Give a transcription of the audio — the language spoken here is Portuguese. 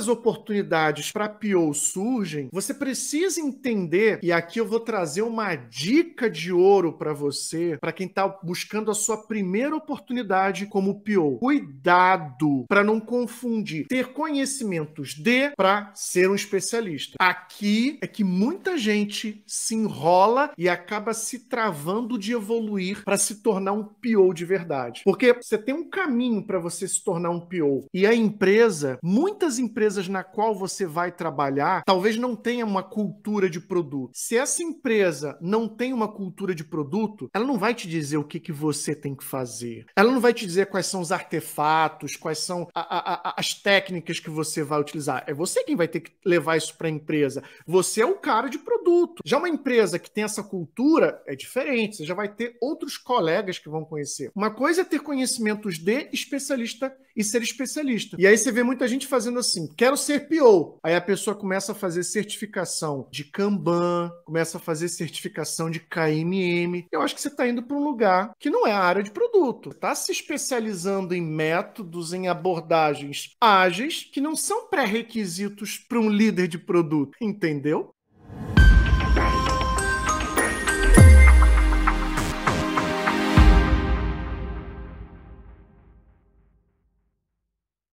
as oportunidades para PO surgem, você precisa entender, e aqui eu vou trazer uma dica de ouro para você, para quem está buscando a sua primeira oportunidade como PO. Cuidado para não confundir ter conhecimentos de para ser um especialista. Aqui é que muita gente se enrola e acaba se travando de evoluir para se tornar um PO de verdade. Porque você tem um caminho para você se tornar um PO. E a empresa, muitas empresas empresas na qual você vai trabalhar talvez não tenha uma cultura de produto. Se essa empresa não tem uma cultura de produto, ela não vai te dizer o que, que você tem que fazer. Ela não vai te dizer quais são os artefatos, quais são a, a, a, as técnicas que você vai utilizar. É você quem vai ter que levar isso para a empresa. Você é o cara de produto. Já uma empresa que tem essa cultura é diferente. Você já vai ter outros colegas que vão conhecer. Uma coisa é ter conhecimentos de especialista e ser especialista. E aí você vê muita gente fazendo assim: quero ser PO. Aí a pessoa começa a fazer certificação de Kanban, começa a fazer certificação de KMM. Eu acho que você está indo para um lugar que não é a área de produto. Está se especializando em métodos, em abordagens ágeis, que não são pré-requisitos para um líder de produto, entendeu?